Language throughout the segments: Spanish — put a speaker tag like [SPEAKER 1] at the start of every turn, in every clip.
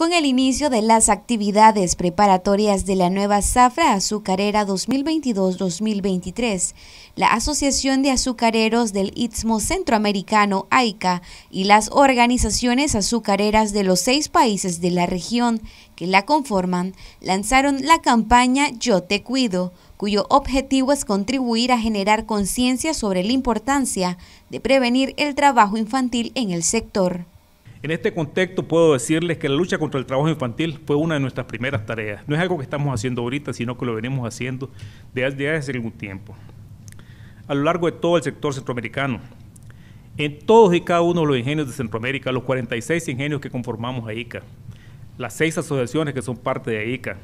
[SPEAKER 1] con el inicio de las actividades preparatorias de la nueva zafra azucarera 2022-2023. La Asociación de Azucareros del Istmo Centroamericano, AICA, y las organizaciones azucareras de los seis países de la región que la conforman lanzaron la campaña Yo Te Cuido cuyo objetivo es contribuir a generar conciencia sobre la importancia de prevenir el trabajo infantil en el sector.
[SPEAKER 2] En este contexto puedo decirles que la lucha contra el trabajo infantil fue una de nuestras primeras tareas. No es algo que estamos haciendo ahorita, sino que lo venimos haciendo desde hace algún tiempo. A lo largo de todo el sector centroamericano, en todos y cada uno de los ingenios de Centroamérica, los 46 ingenios que conformamos a ICA, las seis asociaciones que son parte de ICA,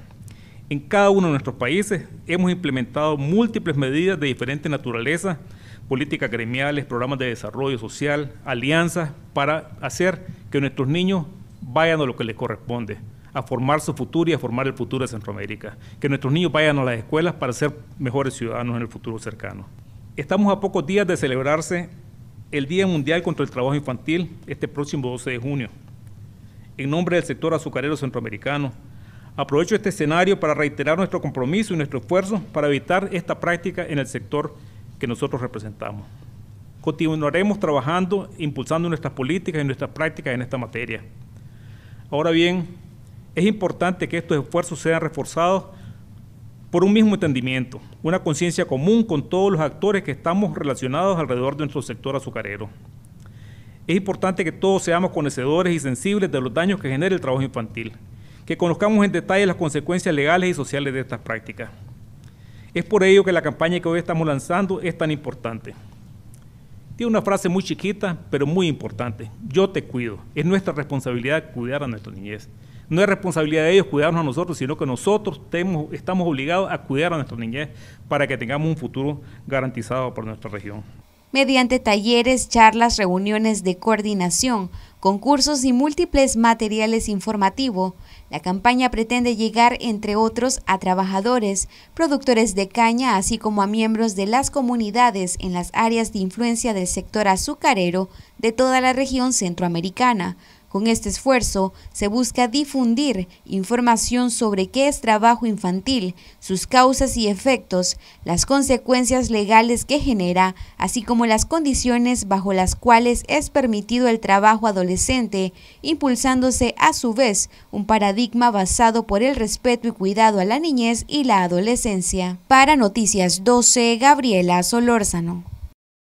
[SPEAKER 2] en cada uno de nuestros países hemos implementado múltiples medidas de diferente naturaleza políticas gremiales, programas de desarrollo social, alianzas para hacer que nuestros niños vayan a lo que les corresponde, a formar su futuro y a formar el futuro de Centroamérica. Que nuestros niños vayan a las escuelas para ser mejores ciudadanos en el futuro cercano. Estamos a pocos días de celebrarse el Día Mundial contra el Trabajo Infantil este próximo 12 de junio. En nombre del sector azucarero centroamericano, aprovecho este escenario para reiterar nuestro compromiso y nuestro esfuerzo para evitar esta práctica en el sector que nosotros representamos. Continuaremos trabajando, impulsando nuestras políticas y nuestras prácticas en esta materia. Ahora bien, es importante que estos esfuerzos sean reforzados por un mismo entendimiento, una conciencia común con todos los actores que estamos relacionados alrededor de nuestro sector azucarero. Es importante que todos seamos conocedores y sensibles de los daños que genera el trabajo infantil, que conozcamos en detalle las consecuencias legales y sociales de estas prácticas. Es por ello que la campaña que hoy estamos lanzando es tan importante. Tiene una frase muy chiquita, pero muy importante. Yo te cuido. Es nuestra responsabilidad cuidar a nuestra niñez. No es responsabilidad de ellos cuidarnos a nosotros, sino que nosotros estamos obligados a cuidar a nuestra niñez para que tengamos un futuro garantizado por nuestra región.
[SPEAKER 1] Mediante talleres, charlas, reuniones de coordinación, concursos y múltiples materiales informativos, la campaña pretende llegar, entre otros, a trabajadores, productores de caña, así como a miembros de las comunidades en las áreas de influencia del sector azucarero de toda la región centroamericana, con este esfuerzo se busca difundir información sobre qué es trabajo infantil, sus causas y efectos, las consecuencias legales que genera, así como las condiciones bajo las cuales es permitido el trabajo adolescente, impulsándose a su vez un paradigma basado por el respeto y cuidado a la niñez y la adolescencia. Para Noticias 12, Gabriela Solórzano.